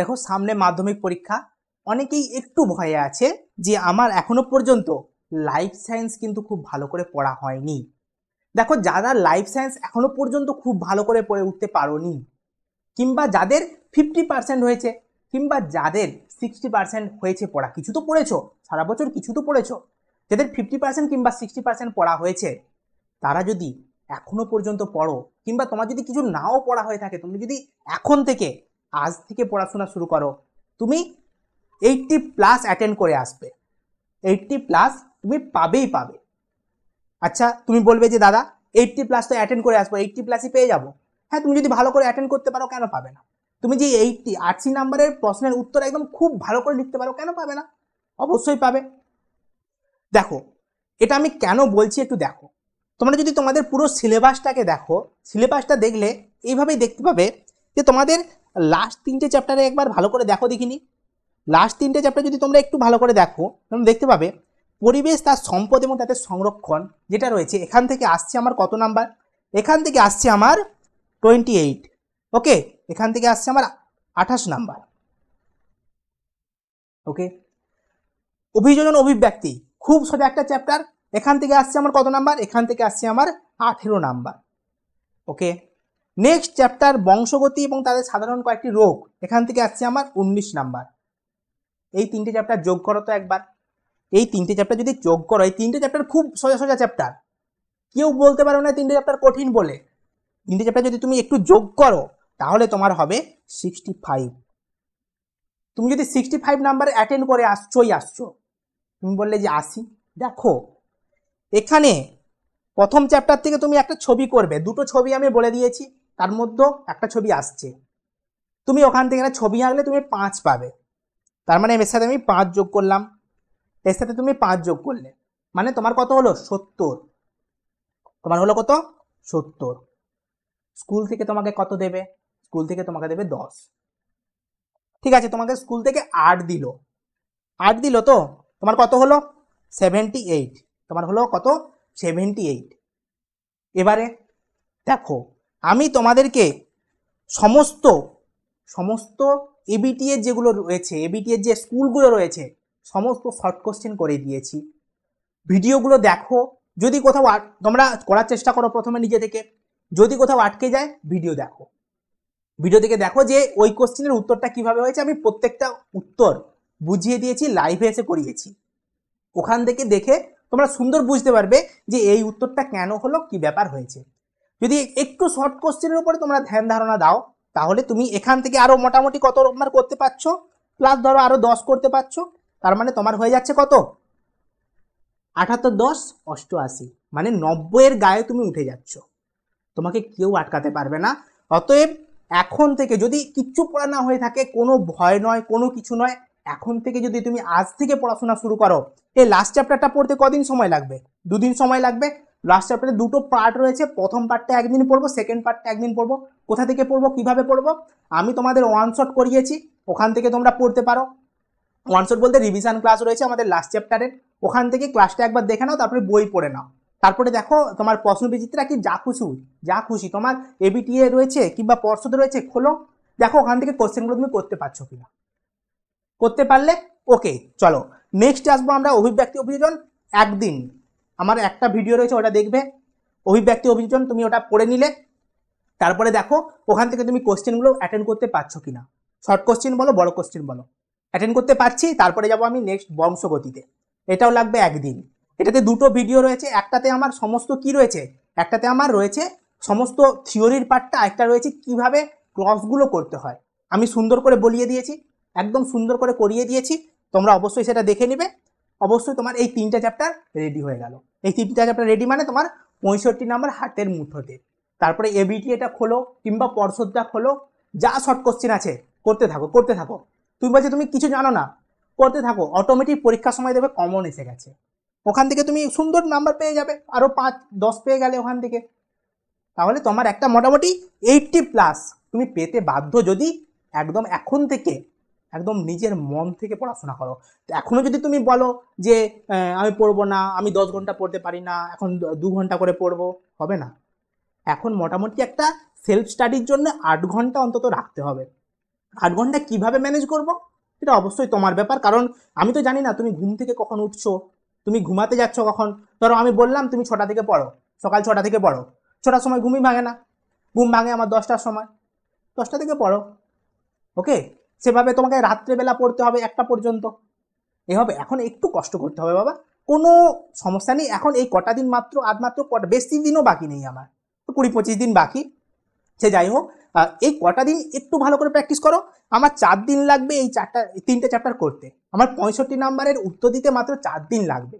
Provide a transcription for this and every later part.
দেখো সামনে মাধ্যমিক পরীক্ষা অনেকেই একটু ভয়ে আছে যে আমার এখনো পর্যন্ত লাইফ সায়েন্স কিন্তু খুব ভালো করে পড়া হয়নি দেখো যারা লাইফ সায়েন্স এখনো পর্যন্ত খুব ভালো করে পড়ে উঠতে পারোনি কিংবা যাদের ফিফটি পার্সেন্ট হয়েছে কিংবা যাদের সিক্সটি পার্সেন্ট হয়েছে পড়া কিছু তো পড়েছো সারা বছর কিছু তো পড়েছো যাদের ফিফটি পার্সেন্ট কিংবা সিক্সটি পার্সেন্ট পড়া হয়েছে তারা যদি এখনো পর্যন্ত পড়ো কিংবা তোমার যদি কিছু নাও পড়া হয়ে থাকে তুমি যদি এখন থেকে আজ থেকে পড়াশোনা শুরু করো তুমি এইটটি প্লাস অ্যাটেন্ড করে আসবে এইটটি প্লাস তুমি পাবেই পাবে আচ্ছা তুমি বলবে যে দাদা এইটটি প্লাস তো অ্যাটেন্ড করে আসবো এইটটি প্লাসই পেয়ে যাবো হ্যাঁ তুমি যদি ভালো করে অ্যাটেন্ড করতে পারো কেন পাবে না তুমি যে এইটটি আটসি নাম্বারের প্রশ্নের উত্তর একদম খুব ভালো করে লিখতে পারো কেন পাবে না অবশ্যই পাবে দেখো এটা আমি কেন বলছি একটু দেখো তোমরা যদি তোমাদের পুরো সিলেবাসটাকে দেখো সিলেবাসটা দেখলে এইভাবেই দেখতে পাবে যে তোমাদের লাস্ট তিনটে চ্যাপ্টারে একবার ভালো করে দেখো দেখিনি লাস্ট তিনটে চ্যাপ্টার যদি তোমরা একটু ভালো করে দেখো তোমরা দেখতে পাবে পরিবেশ তার সম্পদ এবং তাদের সংরক্ষণ যেটা রয়েছে এখান থেকে আসছে আমার কত নাম্বার এখান থেকে আসছে আমার টোয়েন্টি এইট ওকে এখান থেকে আসছে আমার আঠাশ নাম্বার ওকে অভিযোজন অভিব্যক্তি খুব সোজা একটা চ্যাপ্টার এখান থেকে আসছে আমার কত নাম্বার এখান থেকে আসছে আমার আঠেরো নাম্বার ওকে নেক্সট চ্যাপ্টার বংশগতি এবং তাদের সাধারণ কয়েকটি রোগ এখান থেকে আসছে আমার উনিশ নাম্বার এই তিনটে চ্যাপ্টার যোগ করো তো একবার এই তিনটে চ্যাপ্টার যদি যোগ করো এই তিনটে চ্যাপ্টার খুব সোজা সোজা চ্যাপ্টার কেউ বলতে পারো না তিনটে চ্যাপ্টার কঠিন বলে তিনটে চ্যাপ্টার যদি তুমি একটু যোগ করো তাহলে তোমার হবে সিক্সটি ফাইভ তুমি যদি সিক্সটি ফাইভ নাম্বার অ্যাটেন্ড করে আসছোই আসছো তুমি বললে যে আসি দেখো এখানে প্রথম চ্যাপ্টার থেকে তুমি একটা ছবি করবে দুটো ছবি আমি বলে দিয়েছি তার মধ্যে একটা ছবি আসছে তুমি ওখান থেকে একটা ছবি আঁকলে তুমি পাঁচ পাবে তার মানে এর সাথে আমি পাঁচ যোগ করলাম এর সাথে তুমি পাঁচ যোগ করলে মানে তোমার কত হলো সত্তর তোমার হলো কত সত্তর স্কুল থেকে তোমাকে কত দেবে স্কুল থেকে তোমাকে দেবে দশ ঠিক আছে তোমাকে স্কুল থেকে আট দিল আট দিল তো তোমার কত হলো সেভেন্টি এইট তোমার হলো কত সেভেন্টি এইট এবারে দেখো আমি তোমাদেরকে সমস্ত সমস্ত এর যেগুলো রয়েছে এর যে স্কুলগুলো রয়েছে সমস্ত শর্ট কোশ্চেন করে দিয়েছি ভিডিওগুলো দেখো যদি কোথাও তোমরা করার চেষ্টা করো প্রথমে নিজে থেকে যদি কোথাও আটকে যায় ভিডিও দেখো ভিডিও থেকে দেখো যে ওই কোশ্চেনের উত্তরটা কিভাবে হয়েছে আমি প্রত্যেকটা উত্তর বুঝিয়ে দিয়েছি লাইভে এসে করিয়েছি ওখান থেকে দেখে তোমরা সুন্দর বুঝতে পারবে যে এই উত্তরটা কেন হলো কি ব্যাপার হয়েছে যদি একটু শর্ট কোশ্চেনের উপরে তোমরা ধ্যান ধারণা দাও তাহলে তুমি এখান থেকে আরও মোটামুটি কত তোমার করতে পারছো প্লাস ধরো আরও দশ করতে পারছো তার মানে তোমার হয়ে যাচ্ছে কত আঠাত্তর দশ অষ্টআশি মানে নব্বইয়ের গায়ে তুমি উঠে যাচ্ছ তোমাকে কেউ আটকাতে পারবে না অতএব এখন থেকে যদি কিচ্ছু পড়া না হয়ে থাকে কোনো ভয় নয় কোনো কিছু নয় এখন থেকে যদি তুমি আজ থেকে পড়াশোনা শুরু করো এই লাস্ট চ্যাপ্টারটা পড়তে কদিন সময় লাগবে দুদিন সময় লাগবে লাস্ট চ্যাপ্টারে দুটো পার্ট রয়েছে প্রথম পার্টটা একদিন পড়বো সেকেন্ড পার্টটা একদিন পড়বো কোথা থেকে পড়বো কিভাবে পড়বো আমি তোমাদের ওয়ান শট করিয়েছি ওখান থেকে তোমরা পড়তে পারো ওয়ান শট বলতে রিভিশন ক্লাস রয়েছে আমাদের লাস্ট চ্যাপ্টারের ওখান থেকে ক্লাসটা একবার দেখে নাও তারপরে বই পড়ে নাও তারপরে দেখো তোমার প্রশ্ন বিচিত্রা কি যা খুশি যা খুশি তোমার এবিটিএ রয়েছে কিংবা পর্ষদ রয়েছে খোলো দেখো ওখান থেকে কোশ্চেনগুলো তুমি করতে পারছো কিনা করতে পারলে ওকে চলো নেক্সট আসবো আমরা অভিব্যক্তি অভিযোজন একদিন আমার একটা ভিডিও রয়েছে ওটা দেখবে অভিব্যক্তি অভিযোজন তুমি ওটা পড়ে নিলে তারপরে দেখো ওখান থেকে তুমি কোশ্চেনগুলো অ্যাটেন্ড করতে পারছো কিনা শর্ট কোশ্চেন বলো বড় কোশ্চেন বলো অ্যাটেন্ড করতে পারছি তারপরে যাব আমি নেক্সট বংশগতিতে এটাও লাগবে একদিন এটাতে দুটো ভিডিও রয়েছে একটাতে আমার সমস্ত কি রয়েছে একটাতে আমার রয়েছে সমস্ত থিওরির পার্টটা একটা রয়েছে কিভাবে ক্রসগুলো করতে হয় আমি সুন্দর করে বলিয়ে দিয়েছি একদম সুন্দর করে করিয়ে দিয়েছি তোমরা অবশ্যই সেটা দেখে নিবে অবশ্যই তোমার এই তিনটা চ্যাপ্টার রেডি হয়ে গেল এই টিপটা চ্যাপ্টার রেডি মানে তোমার পঁয়ষট্টি নাম্বার হাতের মুঠোতে তারপরে এবিটি এটা খোলো কিংবা পর্ষদটা খোলো যা শর্ট কোশ্চেন আছে করতে থাকো করতে থাকো তুমি বলছো তুমি কিছু জানো না করতে থাকো অটোমেটিক পরীক্ষার সময় দেবে কমন এসে গেছে ওখান থেকে তুমি সুন্দর নাম্বার পেয়ে যাবে আরও পাঁচ দশ পেয়ে গেলে ওখান থেকে তাহলে তোমার একটা মোটামুটি এইটটি প্লাস তুমি পেতে বাধ্য যদি একদম এখন থেকে একদম নিজের মন থেকে পড়াশোনা করো এখনও যদি তুমি বলো যে আমি পড়বো না আমি দশ ঘন্টা পড়তে পারি না এখন দু ঘন্টা করে পড়বো হবে না এখন মোটামুটি একটা সেলফ স্টাডির জন্য আট ঘন্টা অন্তত রাখতে হবে আট ঘন্টা কিভাবে ম্যানেজ করব সেটা অবশ্যই তোমার ব্যাপার কারণ আমি তো জানি না তুমি ঘুম থেকে কখন উঠছো তুমি ঘুমাতে যাচ্ছ কখন ধরো আমি বললাম তুমি ছটা থেকে পড়ো সকাল ছটা থেকে পড়ো ছটার সময় ঘুমই ভাঙে না ঘুম ভাঙে আমার দশটার সময় দশটা থেকে পড়ো ওকে সেভাবে তোমাকে রাত্রেবেলা পড়তে হবে একটা পর্যন্ত এভাবে এখন একটু কষ্ট করতে হবে বাবা কোনো সমস্যা নেই এখন এই কটা দিন মাত্র আধমাত্র কটা বেশি দিনও বাকি নেই আমার তো কুড়ি পঁচিশ দিন বাকি সে যাই হোক এই কটা দিন একটু ভালো করে প্র্যাকটিস করো আমার চার দিন লাগবে এই চারটা তিনটে চ্যাপ্টার করতে আমার পঁয়ষট্টি নাম্বারের উত্তর দিতে মাত্র চার দিন লাগবে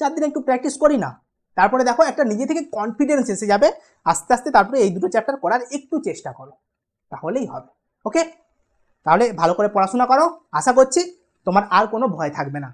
চার দিন একটু প্র্যাকটিস করি না তারপরে দেখো একটা নিজে থেকে কনফিডেন্স এসে যাবে আস্তে আস্তে তারপরে এই দুটো চ্যাপ্টার করার একটু চেষ্টা করো তাহলেই হবে ওকে তাহলে ভালো করে পড়াশোনা করো আশা করছি তোমার আর কোনো ভয় থাকবে না